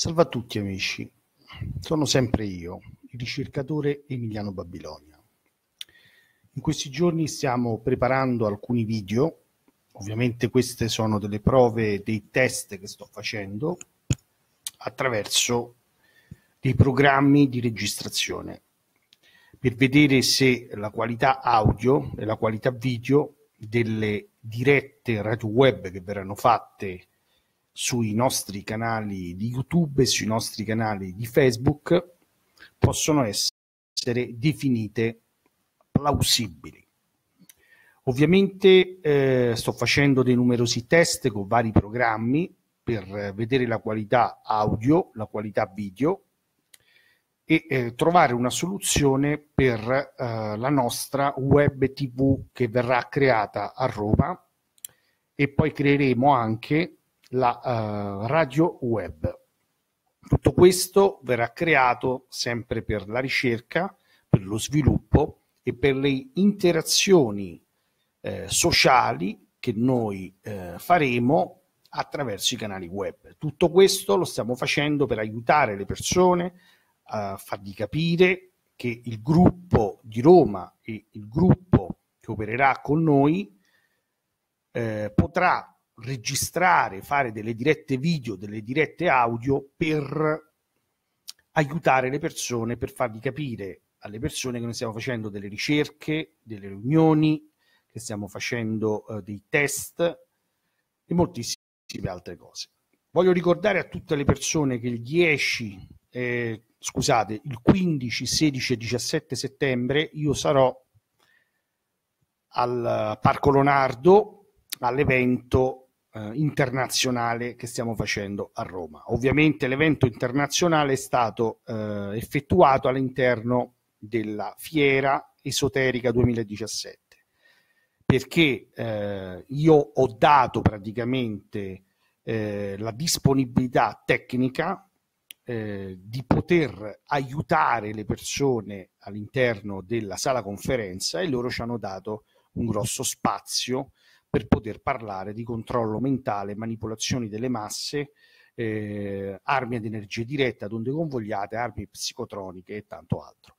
Salve a tutti amici, sono sempre io, il ricercatore Emiliano Babilonia. In questi giorni stiamo preparando alcuni video, ovviamente queste sono delle prove dei test che sto facendo attraverso dei programmi di registrazione per vedere se la qualità audio e la qualità video delle dirette radio web che verranno fatte sui nostri canali di YouTube e sui nostri canali di Facebook possono essere definite plausibili. Ovviamente eh, sto facendo dei numerosi test con vari programmi per vedere la qualità audio, la qualità video e eh, trovare una soluzione per eh, la nostra web TV che verrà creata a Roma e poi creeremo anche la eh, radio web. Tutto questo verrà creato sempre per la ricerca, per lo sviluppo e per le interazioni eh, sociali che noi eh, faremo attraverso i canali web. Tutto questo lo stiamo facendo per aiutare le persone a fargli capire che il gruppo di Roma e il gruppo che opererà con noi eh, potrà registrare, fare delle dirette video, delle dirette audio per aiutare le persone, per fargli capire alle persone che noi stiamo facendo delle ricerche, delle riunioni, che stiamo facendo eh, dei test e moltissime altre cose. Voglio ricordare a tutte le persone che il 10, eh, scusate, il 15, 16 e 17 settembre io sarò al Parco Leonardo all'evento eh, internazionale che stiamo facendo a Roma. Ovviamente l'evento internazionale è stato eh, effettuato all'interno della Fiera Esoterica 2017 perché eh, io ho dato praticamente eh, la disponibilità tecnica eh, di poter aiutare le persone all'interno della sala conferenza e loro ci hanno dato un grosso spazio per poter parlare di controllo mentale, manipolazioni delle masse, eh, armi ad energia diretta, onde convogliate, armi psicotroniche e tanto altro.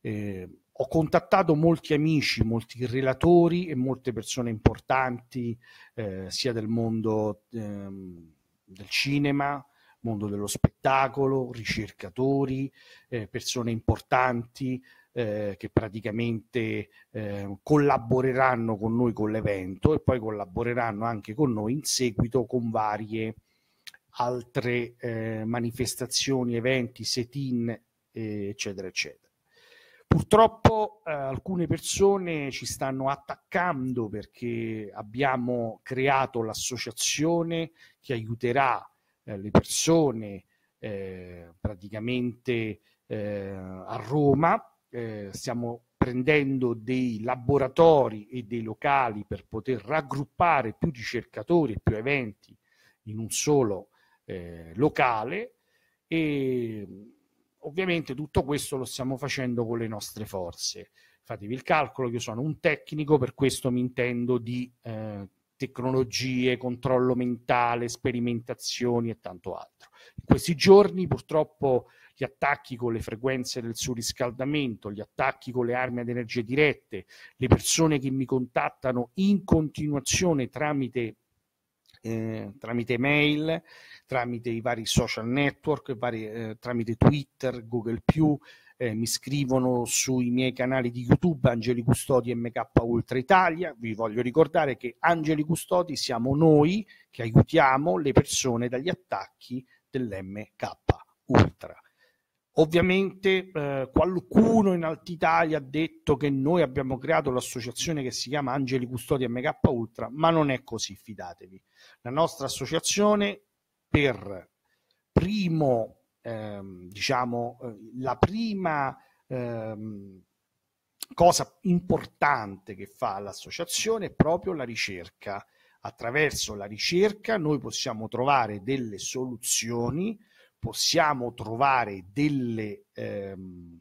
Eh, ho contattato molti amici, molti relatori e molte persone importanti, eh, sia del mondo ehm, del cinema, mondo dello spettacolo, ricercatori, eh, persone importanti, eh, che praticamente eh, collaboreranno con noi con l'evento e poi collaboreranno anche con noi in seguito con varie altre eh, manifestazioni, eventi, set-in, eh, eccetera, eccetera. Purtroppo eh, alcune persone ci stanno attaccando perché abbiamo creato l'associazione che aiuterà eh, le persone eh, praticamente eh, a Roma eh, stiamo prendendo dei laboratori e dei locali per poter raggruppare più ricercatori e più eventi in un solo eh, locale e ovviamente tutto questo lo stiamo facendo con le nostre forze. Fatevi il calcolo, io sono un tecnico, per questo mi intendo di eh, tecnologie, controllo mentale, sperimentazioni e tanto altro. In questi giorni purtroppo gli attacchi con le frequenze del surriscaldamento, gli attacchi con le armi ad energie dirette, le persone che mi contattano in continuazione tramite eh, tramite mail, tramite i vari social network, vari, eh, tramite Twitter, Google eh, mi scrivono sui miei canali di YouTube Angeli Custodi MK Ultra Italia. Vi voglio ricordare che Angeli Custodi siamo noi che aiutiamo le persone dagli attacchi dell'MK Ultra. Ovviamente eh, qualcuno in Alta Italia ha detto che noi abbiamo creato l'associazione che si chiama Angeli Custodi MK Ultra, ma non è così, fidatevi. La nostra associazione per primo, ehm, diciamo, eh, la prima ehm, cosa importante che fa l'associazione è proprio la ricerca. Attraverso la ricerca noi possiamo trovare delle soluzioni possiamo trovare delle... Ehm,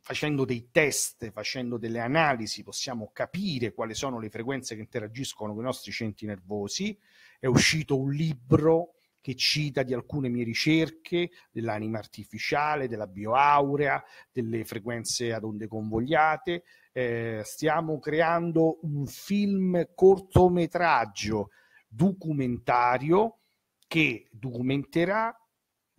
facendo dei test, facendo delle analisi, possiamo capire quali sono le frequenze che interagiscono con i nostri centri nervosi. È uscito un libro che cita di alcune mie ricerche dell'anima artificiale, della bioaurea, delle frequenze ad onde convogliate. Eh, stiamo creando un film cortometraggio documentario che documenterà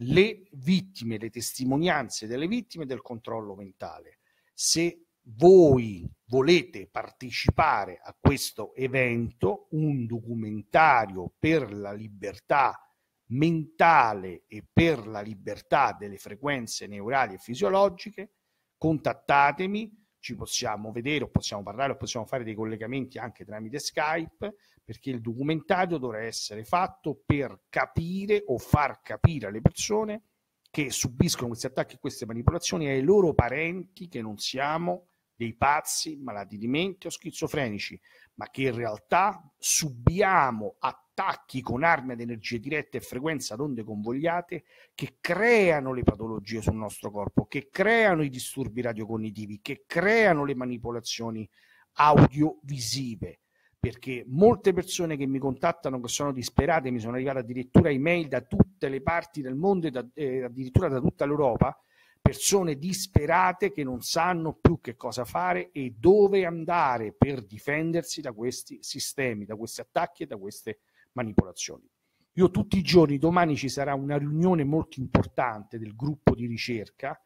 le vittime, le testimonianze delle vittime del controllo mentale. Se voi volete partecipare a questo evento, un documentario per la libertà mentale e per la libertà delle frequenze neurali e fisiologiche, contattatemi, ci possiamo vedere o possiamo parlare o possiamo fare dei collegamenti anche tramite Skype, perché il documentario dovrà essere fatto per capire o far capire alle persone che subiscono questi attacchi e queste manipolazioni ai loro parenti che non siamo dei pazzi, malati di mente o schizofrenici, ma che in realtà subiamo attacchi attacchi con armi ad energie dirette e frequenza onde convogliate che creano le patologie sul nostro corpo, che creano i disturbi radiocognitivi, che creano le manipolazioni audiovisive perché molte persone che mi contattano, che sono disperate, mi sono arrivate addirittura email da tutte le parti del mondo e da, eh, addirittura da tutta l'Europa, persone disperate che non sanno più che cosa fare e dove andare per difendersi da questi sistemi, da questi attacchi e da queste manipolazioni. Io tutti i giorni, domani ci sarà una riunione molto importante del gruppo di ricerca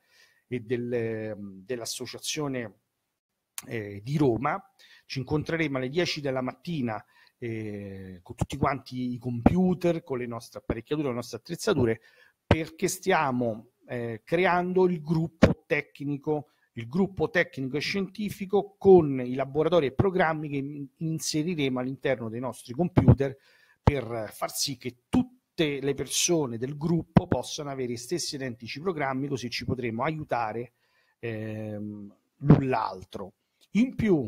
e del, ehm, dell'associazione eh, di Roma. Ci incontreremo alle 10 della mattina eh, con tutti quanti i computer, con le nostre apparecchiature, le nostre attrezzature, perché stiamo eh, creando il gruppo tecnico, il gruppo tecnico e scientifico con i laboratori e programmi che inseriremo all'interno dei nostri computer per far sì che tutte le persone del gruppo possano avere gli stessi identici programmi, così ci potremo aiutare ehm, l'un l'altro. In più,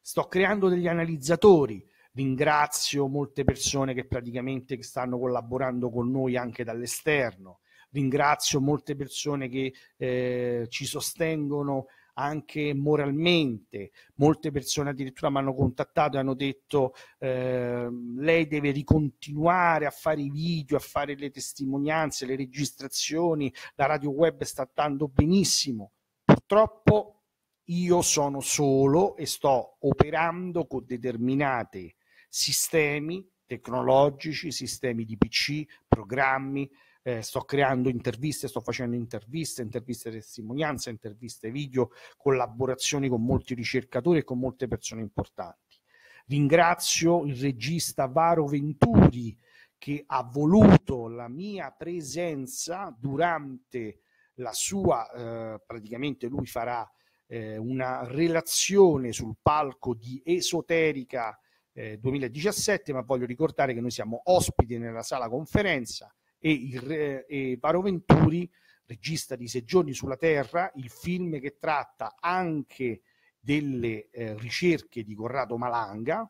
sto creando degli analizzatori, ringrazio molte persone che praticamente stanno collaborando con noi anche dall'esterno, ringrazio molte persone che eh, ci sostengono anche moralmente. Molte persone addirittura mi hanno contattato e hanno detto eh, lei deve ricontinuare a fare i video, a fare le testimonianze, le registrazioni, la radio web sta andando benissimo. Purtroppo io sono solo e sto operando con determinati sistemi tecnologici, sistemi di PC, programmi, eh, sto creando interviste, sto facendo interviste, interviste di testimonianza, interviste video, collaborazioni con molti ricercatori e con molte persone importanti. Ringrazio il regista Varo Venturi che ha voluto la mia presenza durante la sua, eh, praticamente lui farà eh, una relazione sul palco di Esoterica eh, 2017, ma voglio ricordare che noi siamo ospiti nella sala conferenza e, il, eh, e Varo Venturi, regista di Sei giorni sulla Terra, il film che tratta anche delle eh, ricerche di Corrado Malanga,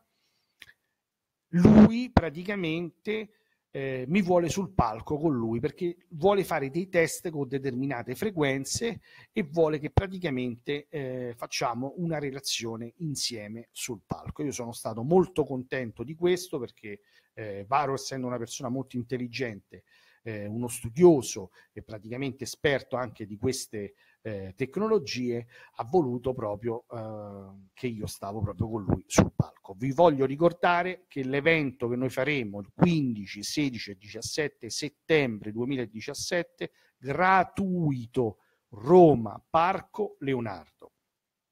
lui praticamente eh, mi vuole sul palco con lui perché vuole fare dei test con determinate frequenze e vuole che praticamente eh, facciamo una relazione insieme sul palco. Io sono stato molto contento di questo perché eh, Varo, essendo una persona molto intelligente, eh, uno studioso e praticamente esperto anche di queste eh, tecnologie, ha voluto proprio eh, che io stavo proprio con lui sul palco. Vi voglio ricordare che l'evento che noi faremo il 15, 16 e 17 settembre 2017, gratuito, Roma, Parco Leonardo.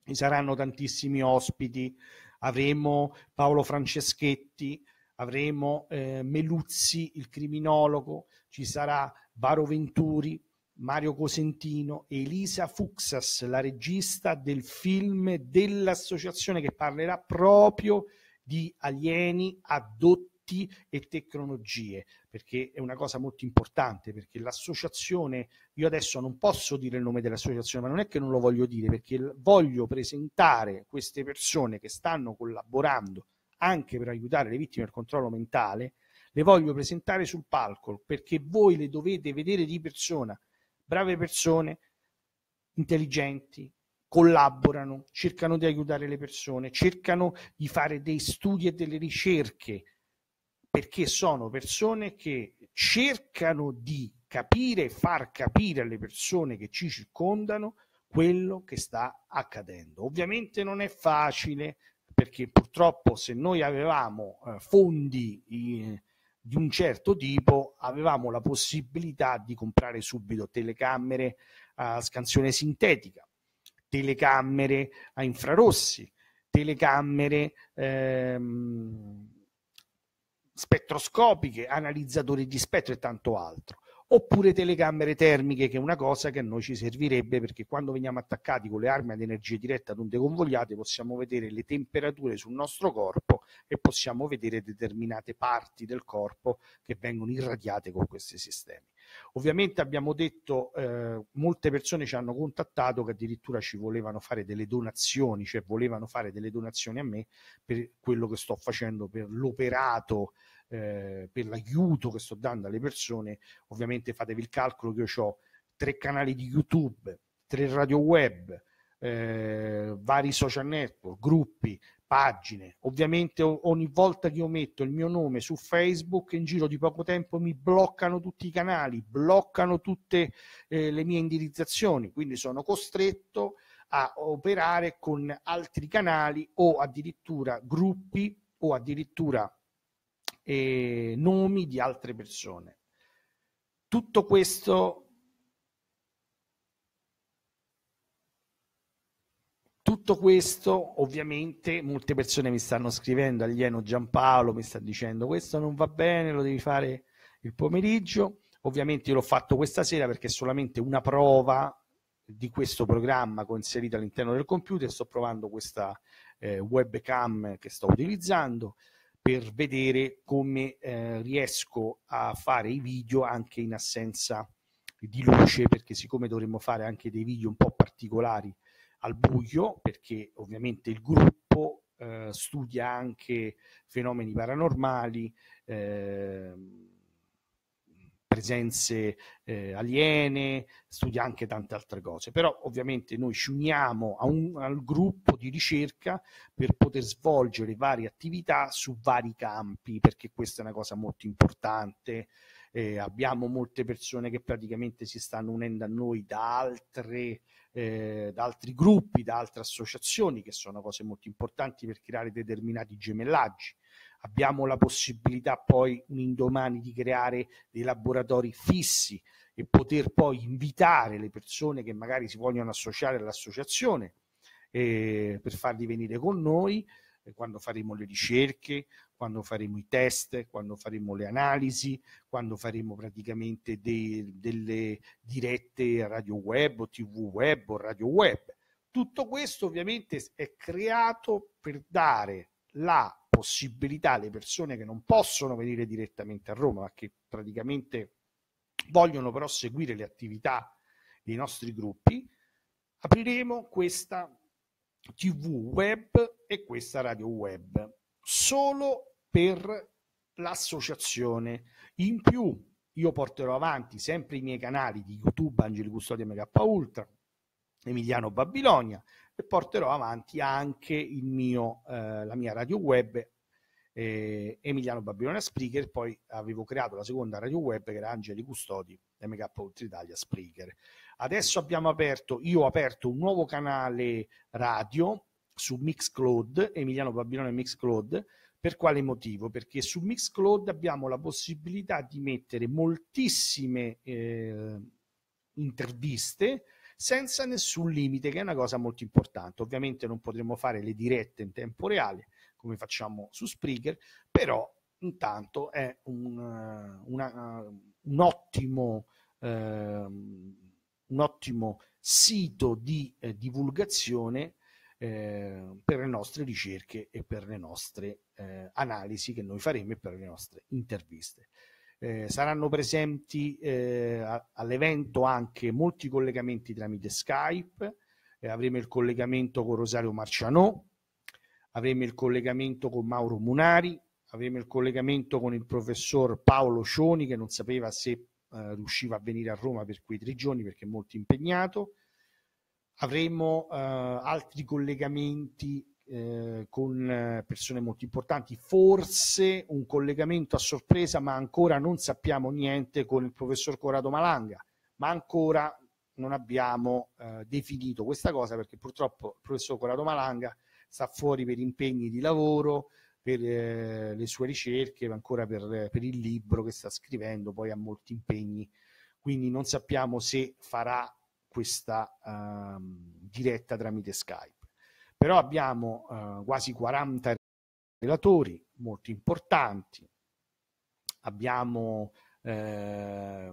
Ci saranno tantissimi ospiti, avremo Paolo Franceschetti, avremo eh, Meluzzi, il criminologo, ci sarà Varo Venturi, Mario Cosentino Elisa Fuxas, la regista del film dell'associazione che parlerà proprio di alieni addotti e tecnologie, perché è una cosa molto importante, perché l'associazione, io adesso non posso dire il nome dell'associazione, ma non è che non lo voglio dire, perché voglio presentare queste persone che stanno collaborando anche per aiutare le vittime al controllo mentale, le voglio presentare sul palco perché voi le dovete vedere di persona, brave persone, intelligenti, collaborano, cercano di aiutare le persone, cercano di fare dei studi e delle ricerche, perché sono persone che cercano di capire e far capire alle persone che ci circondano quello che sta accadendo. Ovviamente non è facile, perché purtroppo se noi avevamo eh, fondi eh, di un certo tipo avevamo la possibilità di comprare subito telecamere a scansione sintetica, telecamere a infrarossi, telecamere ehm, spettroscopiche, analizzatori di spettro e tanto altro oppure telecamere termiche, che è una cosa che a noi ci servirebbe perché quando veniamo attaccati con le armi ad energia diretta ad onde convogliate possiamo vedere le temperature sul nostro corpo e possiamo vedere determinate parti del corpo che vengono irradiate con questi sistemi. Ovviamente abbiamo detto, eh, molte persone ci hanno contattato che addirittura ci volevano fare delle donazioni, cioè volevano fare delle donazioni a me per quello che sto facendo, per l'operato eh, per l'aiuto che sto dando alle persone, ovviamente fatevi il calcolo che io ho tre canali di YouTube, tre radio web, eh, vari social network, gruppi, pagine. Ovviamente ogni volta che io metto il mio nome su Facebook, in giro di poco tempo mi bloccano tutti i canali, bloccano tutte eh, le mie indirizzazioni, quindi sono costretto a operare con altri canali o addirittura gruppi o addirittura e nomi di altre persone. Tutto questo, tutto questo ovviamente molte persone mi stanno scrivendo, alieno Giampaolo mi sta dicendo questo non va bene, lo devi fare il pomeriggio. Ovviamente io l'ho fatto questa sera perché è solamente una prova di questo programma che ho inserito all'interno del computer, sto provando questa eh, webcam che sto utilizzando per vedere come eh, riesco a fare i video anche in assenza di luce, perché siccome dovremmo fare anche dei video un po' particolari al buio, perché ovviamente il gruppo eh, studia anche fenomeni paranormali. Eh, presenze eh, aliene, studia anche tante altre cose, però ovviamente noi ci uniamo un, al gruppo di ricerca per poter svolgere varie attività su vari campi, perché questa è una cosa molto importante. Eh, abbiamo molte persone che praticamente si stanno unendo a noi da, altre, eh, da altri gruppi, da altre associazioni, che sono cose molto importanti per creare determinati gemellaggi abbiamo la possibilità poi un indomani di creare dei laboratori fissi e poter poi invitare le persone che magari si vogliono associare all'associazione eh, per farli venire con noi eh, quando faremo le ricerche, quando faremo i test, quando faremo le analisi, quando faremo praticamente dei, delle dirette a radio web o tv web o radio web. Tutto questo ovviamente è creato per dare la possibilità alle persone che non possono venire direttamente a Roma, ma che praticamente vogliono però seguire le attività dei nostri gruppi, apriremo questa TV web e questa radio web solo per l'associazione. In più io porterò avanti sempre i miei canali di YouTube Angeli Custodia MK Ultra, Emiliano Babilonia e porterò avanti anche mio, eh, la mia radio web eh, Emiliano Babilonia Spreaker, poi avevo creato la seconda radio web che era Angeli Custodi MK Oltre Italia Spreaker. Adesso abbiamo aperto, io ho aperto un nuovo canale radio su Mixcloud, Emiliano Babilonia Mixcloud, per quale motivo? Perché su Mixcloud abbiamo la possibilità di mettere moltissime eh, interviste senza nessun limite, che è una cosa molto importante. Ovviamente non potremo fare le dirette in tempo reale, come facciamo su Spreaker, però intanto è un, eh, una, eh, un, ottimo, eh, un, ottimo, sito di eh, divulgazione eh, per le nostre ricerche e per le nostre eh, analisi che noi faremo e per le nostre interviste. Eh, saranno presenti eh, a, all'evento anche molti collegamenti tramite Skype, eh, avremo il collegamento con Rosario Marcianò, avremo il collegamento con Mauro Munari, avremo il collegamento con il professor Paolo Cioni che non sapeva se eh, riusciva a venire a Roma per quei tre giorni perché è molto impegnato. Avremo eh, altri collegamenti eh, con eh, persone molto importanti, forse un collegamento a sorpresa, ma ancora non sappiamo niente con il professor Corrado Malanga, ma ancora non abbiamo eh, definito questa cosa perché purtroppo il professor Corrado Malanga sta fuori per impegni di lavoro, per eh, le sue ricerche, ancora per, eh, per il libro che sta scrivendo, poi ha molti impegni, quindi non sappiamo se farà questa ehm, diretta tramite Skype però abbiamo eh, quasi 40 relatori molto importanti, abbiamo eh,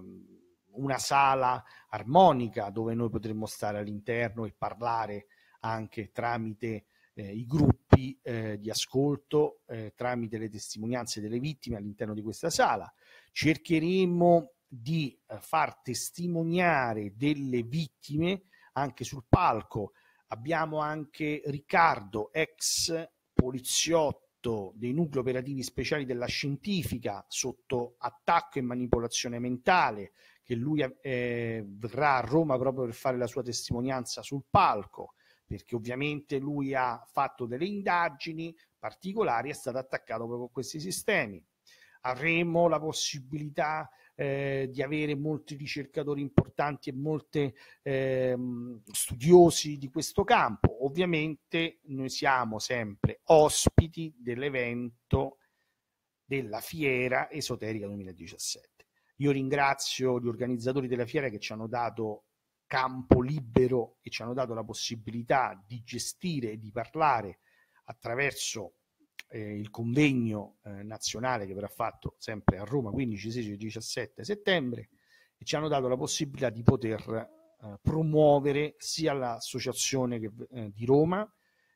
una sala armonica dove noi potremmo stare all'interno e parlare anche tramite eh, i gruppi eh, di ascolto, eh, tramite le testimonianze delle vittime all'interno di questa sala. Cercheremo di eh, far testimoniare delle vittime anche sul palco abbiamo anche Riccardo, ex poliziotto dei nuclei operativi speciali della scientifica sotto attacco e manipolazione mentale, che lui eh, verrà a Roma proprio per fare la sua testimonianza sul palco, perché ovviamente lui ha fatto delle indagini particolari e è stato attaccato proprio con questi sistemi. Avremo la possibilità eh, di avere molti ricercatori importanti e molti eh, studiosi di questo campo. Ovviamente noi siamo sempre ospiti dell'evento della Fiera Esoterica 2017. Io ringrazio gli organizzatori della fiera che ci hanno dato campo libero e ci hanno dato la possibilità di gestire e di parlare attraverso eh, il convegno eh, nazionale che verrà fatto sempre a Roma 15, 16 e 17 settembre e ci hanno dato la possibilità di poter eh, promuovere sia l'associazione che, eh, di Roma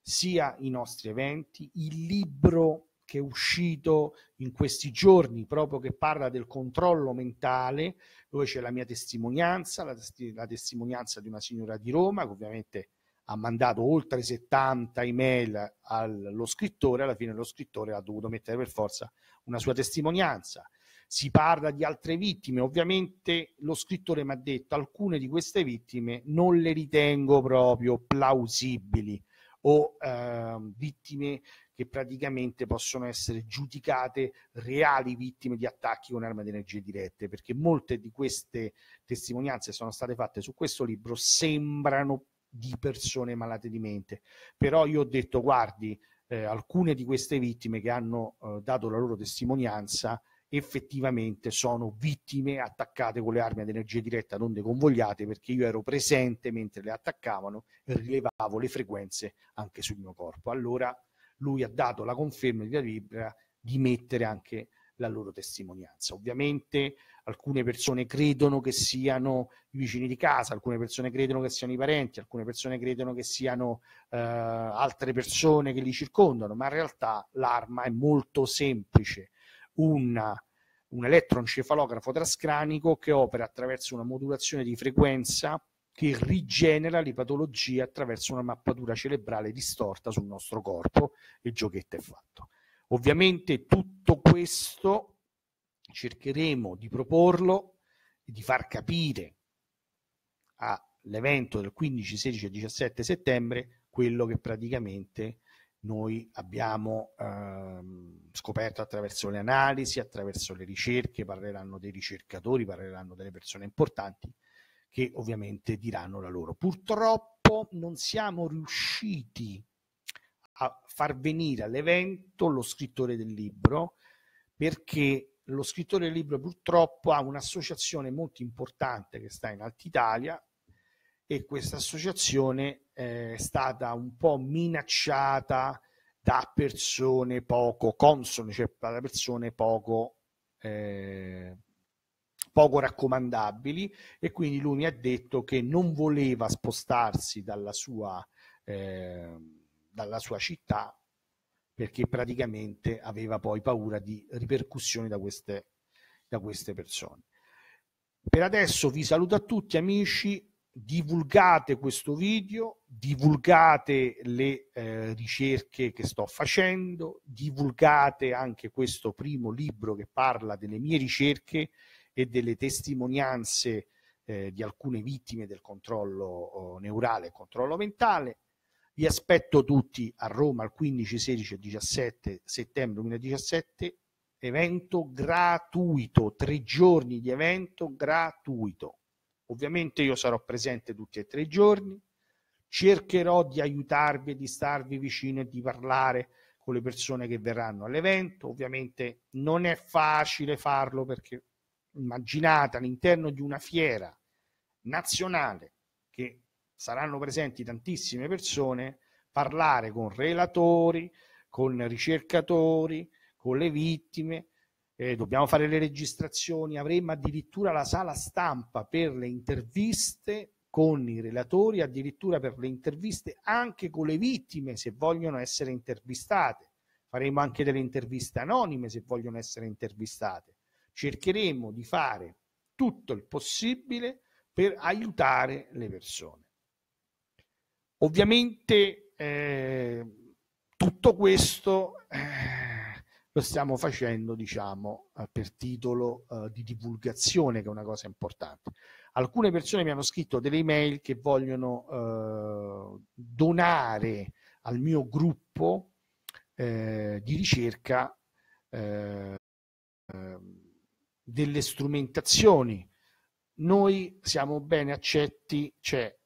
sia i nostri eventi, il libro che è uscito in questi giorni proprio che parla del controllo mentale, dove c'è la mia testimonianza, la, la testimonianza di una signora di Roma che ovviamente ha mandato oltre 70 email allo scrittore, alla fine lo scrittore ha dovuto mettere per forza una sua testimonianza. Si parla di altre vittime, ovviamente lo scrittore mi ha detto alcune di queste vittime non le ritengo proprio plausibili o eh, vittime che praticamente possono essere giudicate reali vittime di attacchi con armi di energie dirette, perché molte di queste testimonianze sono state fatte su questo libro sembrano di persone malate di mente. Però io ho detto, guardi, eh, alcune di queste vittime che hanno eh, dato la loro testimonianza effettivamente sono vittime attaccate con le armi ad energia diretta non deconvogliate perché io ero presente mentre le attaccavano e rilevavo le frequenze anche sul mio corpo. Allora lui ha dato la conferma di libera di mettere anche la loro testimonianza. Ovviamente alcune persone credono che siano i vicini di casa, alcune persone credono che siano i parenti, alcune persone credono che siano eh, altre persone che li circondano, ma in realtà l'arma è molto semplice. Una, un elettroencefalografo trascranico che opera attraverso una modulazione di frequenza che rigenera le patologie attraverso una mappatura cerebrale distorta sul nostro corpo. Il giochetto è fatto. Ovviamente tutto questo cercheremo di proporlo e di far capire all'evento del 15, 16 e 17 settembre quello che praticamente noi abbiamo ehm, scoperto attraverso le analisi, attraverso le ricerche, parleranno dei ricercatori, parleranno delle persone importanti che ovviamente diranno la loro. Purtroppo non siamo riusciti a far venire all'evento lo scrittore del libro perché lo scrittore del libro purtroppo ha un'associazione molto importante che sta in Altitalia e questa associazione eh, è stata un po' minacciata da persone poco consone, cioè da persone poco, eh, poco raccomandabili e quindi lui mi ha detto che non voleva spostarsi dalla sua... Eh, dalla sua città perché praticamente aveva poi paura di ripercussioni da queste, da queste persone. Per adesso vi saluto a tutti amici, divulgate questo video, divulgate le eh, ricerche che sto facendo, divulgate anche questo primo libro che parla delle mie ricerche e delle testimonianze eh, di alcune vittime del controllo oh, neurale e controllo mentale. Vi aspetto tutti a Roma il 15, 16 e 17 settembre 2017, evento gratuito, tre giorni di evento gratuito. Ovviamente io sarò presente tutti e tre i giorni, cercherò di aiutarvi di starvi vicino e di parlare con le persone che verranno all'evento. Ovviamente non è facile farlo perché immaginate all'interno di una fiera nazionale che saranno presenti tantissime persone, parlare con relatori, con ricercatori, con le vittime, eh, dobbiamo fare le registrazioni, avremo addirittura la sala stampa per le interviste con i relatori, addirittura per le interviste anche con le vittime se vogliono essere intervistate. Faremo anche delle interviste anonime se vogliono essere intervistate. Cercheremo di fare tutto il possibile per aiutare le persone. Ovviamente eh, tutto questo eh, lo stiamo facendo, diciamo, eh, per titolo eh, di divulgazione, che è una cosa importante. Alcune persone mi hanno scritto delle email che vogliono eh, donare al mio gruppo eh, di ricerca ehm, delle strumentazioni. Noi siamo bene accetti, cioè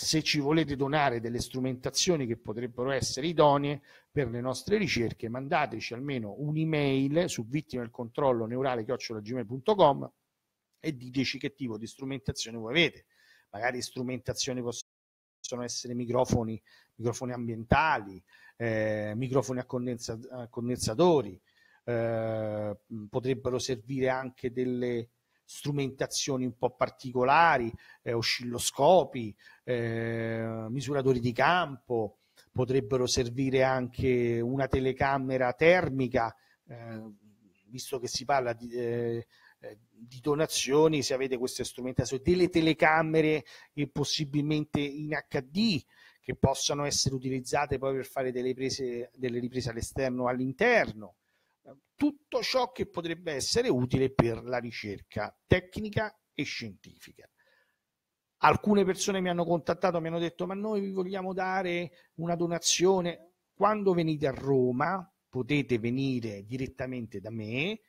se ci volete donare delle strumentazioni che potrebbero essere idonee per le nostre ricerche, mandateci almeno un'email su vittima del controllo neurale.gmail.com e diteci che tipo di strumentazione voi avete. Magari strumentazioni possono essere microfoni, microfoni ambientali, eh, microfoni a, condensa, a condensatori, eh, potrebbero servire anche delle strumentazioni un po' particolari, eh, oscilloscopi, eh, misuratori di campo, potrebbero servire anche una telecamera termica, eh, visto che si parla di, eh, eh, di donazioni, se avete queste strumentazioni, delle telecamere e possibilmente in HD che possano essere utilizzate poi per fare delle, prese, delle riprese all'esterno o all'interno tutto ciò che potrebbe essere utile per la ricerca tecnica e scientifica. Alcune persone mi hanno contattato, mi hanno detto ma noi vi vogliamo dare una donazione. Quando venite a Roma potete venire direttamente da me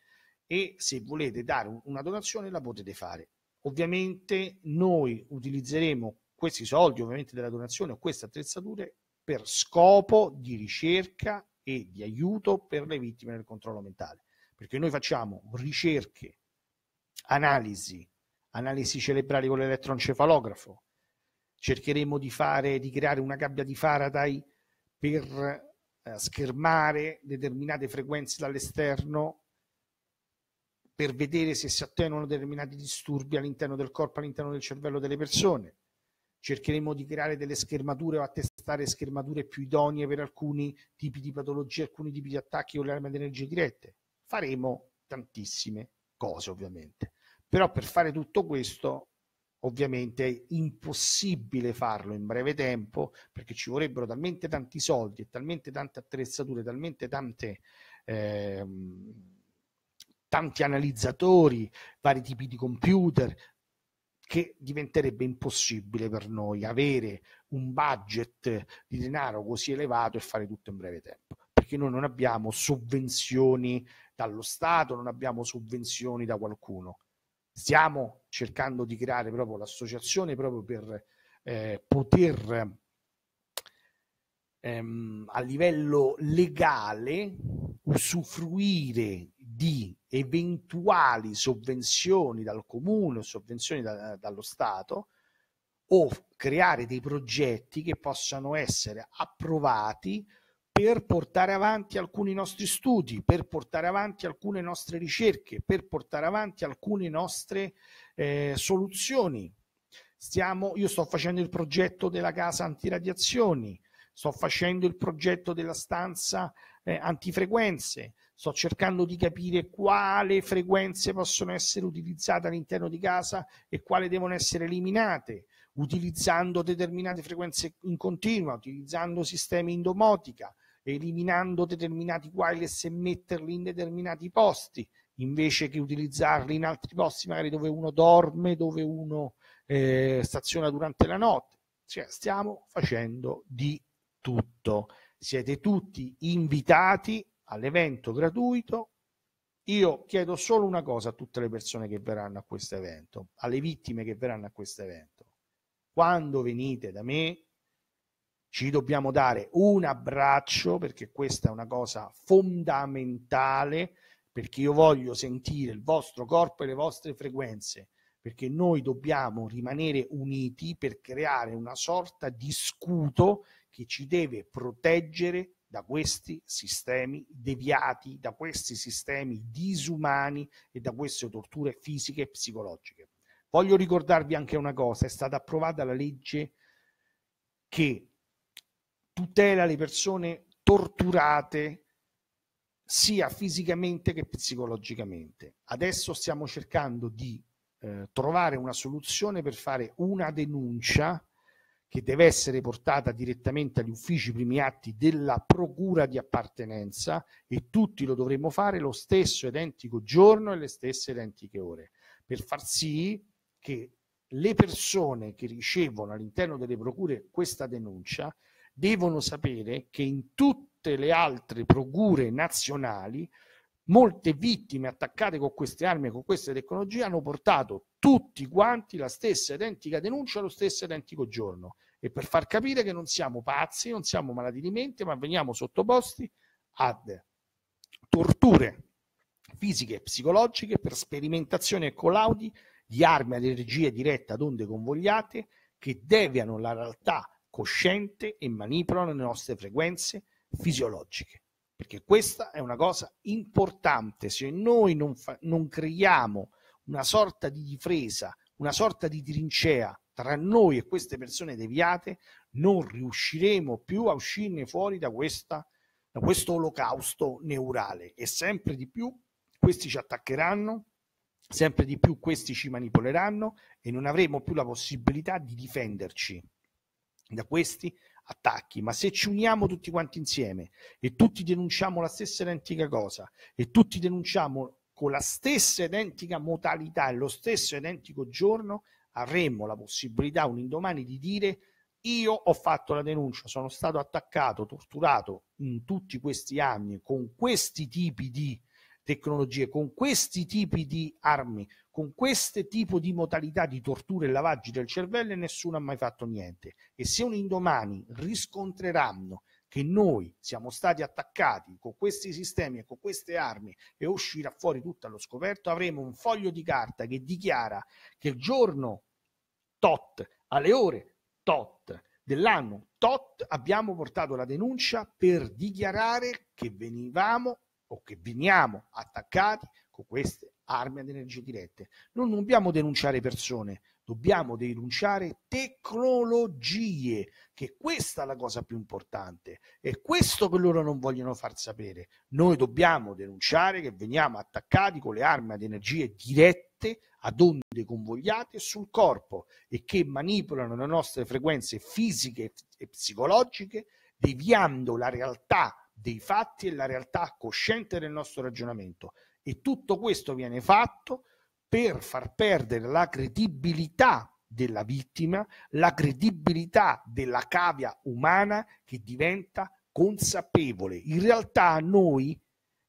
e se volete dare una donazione la potete fare. Ovviamente noi utilizzeremo questi soldi, ovviamente della donazione o queste attrezzature, per scopo di ricerca e di aiuto per le vittime del controllo mentale, perché noi facciamo ricerche, analisi, analisi cerebrali con l'elettroencefalografo, cercheremo di, fare, di creare una gabbia di Faraday per eh, schermare determinate frequenze dall'esterno per vedere se si attenuano determinati disturbi all'interno del corpo, all'interno del cervello delle persone cercheremo di creare delle schermature o attestare schermature più idonee per alcuni tipi di patologie, alcuni tipi di attacchi con le armi ad energia dirette. Faremo tantissime cose, ovviamente. Però per fare tutto questo, ovviamente è impossibile farlo in breve tempo perché ci vorrebbero talmente tanti soldi, talmente tante attrezzature, talmente tante... Ehm, tanti analizzatori, vari tipi di computer, che diventerebbe impossibile per noi avere un budget di denaro così elevato e fare tutto in breve tempo perché noi non abbiamo sovvenzioni dallo Stato, non abbiamo sovvenzioni da qualcuno. Stiamo cercando di creare proprio l'associazione proprio per eh, poter ehm, a livello legale usufruire di eventuali sovvenzioni dal comune o sovvenzioni da, dallo Stato o creare dei progetti che possano essere approvati per portare avanti alcuni nostri studi, per portare avanti alcune nostre ricerche, per portare avanti alcune nostre eh, soluzioni. Stiamo, io sto facendo il progetto della casa antiradiazioni, sto facendo il progetto della stanza eh, antifrequenze, Sto cercando di capire quale frequenze possono essere utilizzate all'interno di casa e quale devono essere eliminate, utilizzando determinate frequenze in continua, utilizzando sistemi in domotica, eliminando determinati wireless e metterli in determinati posti invece che utilizzarli in altri posti magari dove uno dorme, dove uno eh, staziona durante la notte. Cioè, stiamo facendo di tutto. Siete tutti invitati all'evento gratuito. Io chiedo solo una cosa a tutte le persone che verranno a questo evento, alle vittime che verranno a questo evento. Quando venite da me, ci dobbiamo dare un abbraccio perché questa è una cosa fondamentale perché io voglio sentire il vostro corpo e le vostre frequenze perché noi dobbiamo rimanere uniti per creare una sorta di scudo che ci deve proteggere da questi sistemi deviati, da questi sistemi disumani e da queste torture fisiche e psicologiche. Voglio ricordarvi anche una cosa, è stata approvata la legge che tutela le persone torturate sia fisicamente che psicologicamente. Adesso stiamo cercando di eh, trovare una soluzione per fare una denuncia che deve essere portata direttamente agli uffici primi atti della procura di appartenenza e tutti lo dovremmo fare lo stesso identico giorno e le stesse identiche ore per far sì che le persone che ricevono all'interno delle procure questa denuncia devono sapere che in tutte le altre procure nazionali molte vittime attaccate con queste armi e con queste tecnologie hanno portato tutti quanti la stessa identica denuncia lo stesso identico giorno e per far capire che non siamo pazzi, non siamo malati di mente, ma veniamo sottoposti ad torture fisiche e psicologiche per sperimentazione e collaudi di armi ad energia diretta ad onde convogliate che deviano la realtà cosciente e manipolano le nostre frequenze fisiologiche. Perché questa è una cosa importante, se noi non, fa- non creiamo una sorta di difesa, una sorta di trincea tra noi e queste persone deviate, non riusciremo più a uscirne fuori da, questa, da questo olocausto neurale e sempre di più questi ci attaccheranno, sempre di più questi ci manipoleranno e non avremo più la possibilità di difenderci da questi attacchi, ma se ci uniamo tutti quanti insieme e tutti denunciamo la stessa identica cosa e tutti denunciamo con la stessa identica modalità e lo stesso identico giorno avremmo la possibilità un indomani di dire io ho fatto la denuncia, sono stato attaccato, torturato in tutti questi anni con questi tipi di tecnologie, con questi tipi di armi, con questo tipo di modalità di tortura e lavaggi del cervello e nessuno ha mai fatto niente. E se un indomani riscontreranno che noi siamo stati attaccati con questi sistemi e con queste armi e uscirà fuori tutto allo scoperto, avremo un foglio di carta che dichiara che il giorno tot, alle ore tot dell'anno tot, abbiamo portato la denuncia per dichiarare che venivamo o che veniamo attaccati con queste armi ad energie dirette. Non dobbiamo denunciare persone, dobbiamo denunciare tecnologie, che questa è la cosa più importante, è questo che loro non vogliono far sapere. Noi dobbiamo denunciare che veniamo attaccati con le armi ad energie dirette, ad onde convogliate sul corpo e che manipolano le nostre frequenze fisiche e psicologiche, deviando la realtà dei fatti e la realtà cosciente del nostro ragionamento. E tutto questo viene fatto per far perdere la credibilità della vittima, la credibilità della cavia umana che diventa consapevole. In realtà noi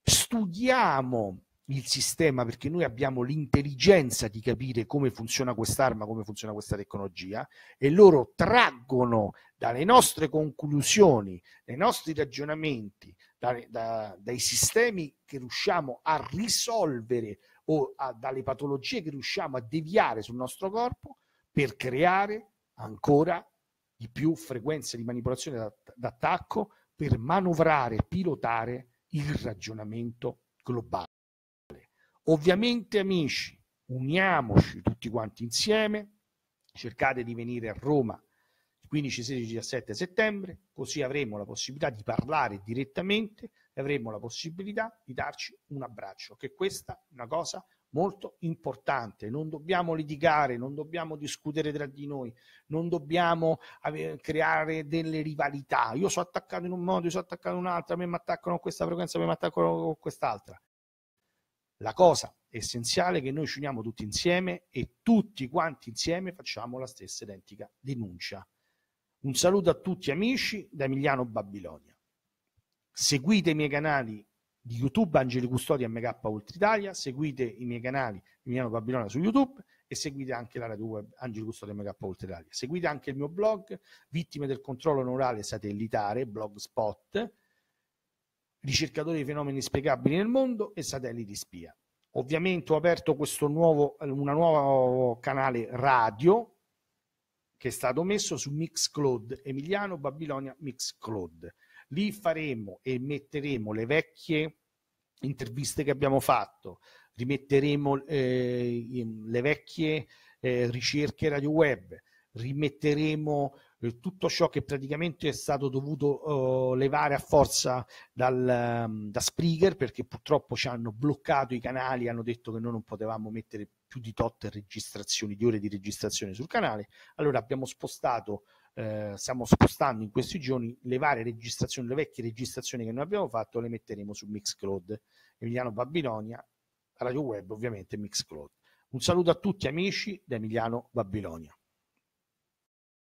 studiamo il sistema perché noi abbiamo l'intelligenza di capire come funziona quest'arma, come funziona questa tecnologia e loro traggono dalle nostre conclusioni, dai nostri ragionamenti, da, da, dai sistemi che riusciamo a risolvere o a, dalle patologie che riusciamo a deviare sul nostro corpo per creare ancora di più frequenze di manipolazione d'attacco per manovrare, pilotare il ragionamento globale. Ovviamente amici, uniamoci tutti quanti insieme, cercate di venire a Roma il 15, 16, 17 settembre, così avremo la possibilità di parlare direttamente e avremo la possibilità di darci un abbraccio, che questa è una cosa molto importante, non dobbiamo litigare, non dobbiamo discutere tra di noi, non dobbiamo creare delle rivalità. Io sono attaccato in un modo, io sono attaccato in un altro, a me mi attaccano con questa frequenza, a me mi attaccano con quest'altra. La cosa essenziale è che noi ci uniamo tutti insieme e tutti quanti insieme facciamo la stessa identica denuncia. Un saluto a tutti amici da Emiliano Babilonia seguite i miei canali di YouTube Angeli Custodi MK Ultra Italia, seguite i miei canali Emiliano Babilonia su YouTube e seguite anche la radio web Angeli Custodi MK Ultra Italia. Seguite anche il mio blog Vittime del controllo neurale satellitare, blogspot, ricercatore di fenomeni spiegabili nel mondo e satelliti spia. Ovviamente ho aperto questo nuovo, una nuovo uh, canale radio che è stato messo su Mixcloud, Emiliano Babilonia Mixcloud lì faremo e metteremo le vecchie interviste che abbiamo fatto, rimetteremo eh, le vecchie eh, ricerche radio web, rimetteremo eh, tutto ciò che praticamente è stato dovuto oh, levare a forza dal, ehm, da Springer perché purtroppo ci hanno bloccato i canali, hanno detto che noi non potevamo mettere più di tot registrazioni, di ore di registrazione sul canale, allora abbiamo spostato eh, stiamo spostando in questi giorni le varie registrazioni, le vecchie registrazioni che noi abbiamo fatto, le metteremo su Mixcloud. Emiliano Babilonia, Radio Web ovviamente Mixcloud. Un saluto a tutti amici da Emiliano Babilonia.